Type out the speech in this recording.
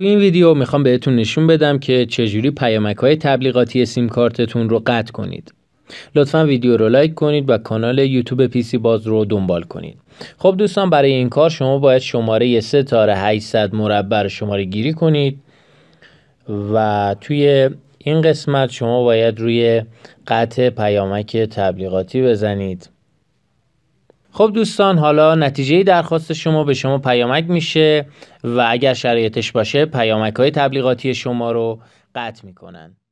تو این ویدیو میخوام بهتون نشون بدم که چجوری پیامک های تبلیغاتی سیم کارتتون رو قطع کنید. لطفا ویدیو رو لایک کنید و کانال یوتیوب پیسی باز رو دنبال کنید. خب دوستان برای این کار شما باید شماره تا 800 مربع شماره گیری کنید و توی این قسمت شما باید روی قطع پیامک تبلیغاتی بزنید. خب دوستان حالا نتیجه درخواست شما به شما پیامک میشه و اگر شرایطش باشه پیامک های تبلیغاتی شما رو قطع میکنن